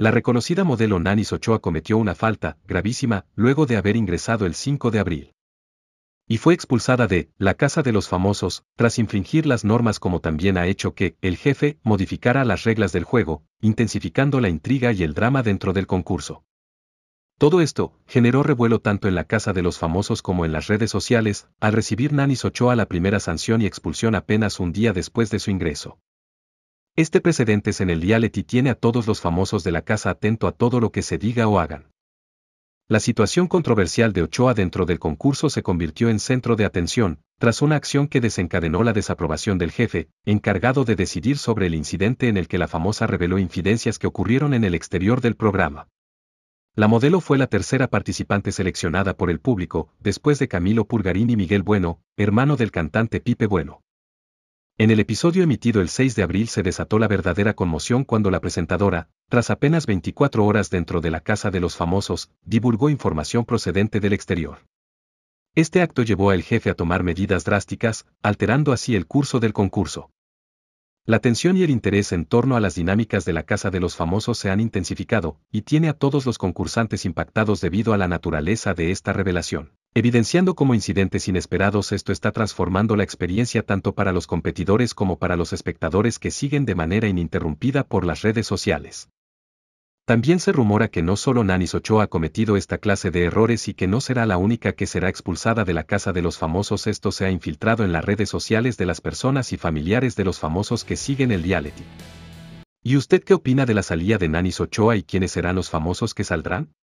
La reconocida modelo Nani Ochoa cometió una falta gravísima luego de haber ingresado el 5 de abril. Y fue expulsada de la Casa de los Famosos, tras infringir las normas como también ha hecho que el jefe modificara las reglas del juego, intensificando la intriga y el drama dentro del concurso. Todo esto generó revuelo tanto en la casa de los famosos como en las redes sociales, al recibir Nani Ochoa la primera sanción y expulsión apenas un día después de su ingreso. Este precedente es en el y tiene a todos los famosos de la casa atento a todo lo que se diga o hagan. La situación controversial de Ochoa dentro del concurso se convirtió en centro de atención, tras una acción que desencadenó la desaprobación del jefe, encargado de decidir sobre el incidente en el que la famosa reveló infidencias que ocurrieron en el exterior del programa. La modelo fue la tercera participante seleccionada por el público, después de Camilo Pulgarín y Miguel Bueno, hermano del cantante Pipe Bueno. En el episodio emitido el 6 de abril se desató la verdadera conmoción cuando la presentadora, tras apenas 24 horas dentro de la casa de los famosos, divulgó información procedente del exterior. Este acto llevó al jefe a tomar medidas drásticas, alterando así el curso del concurso. La tensión y el interés en torno a las dinámicas de la casa de los famosos se han intensificado, y tiene a todos los concursantes impactados debido a la naturaleza de esta revelación. Evidenciando como incidentes inesperados esto está transformando la experiencia tanto para los competidores como para los espectadores que siguen de manera ininterrumpida por las redes sociales. También se rumora que no solo Nanis Ochoa ha cometido esta clase de errores y que no será la única que será expulsada de la casa de los famosos, esto se ha infiltrado en las redes sociales de las personas y familiares de los famosos que siguen el reality. ¿Y usted qué opina de la salida de Nanis Ochoa y quiénes serán los famosos que saldrán?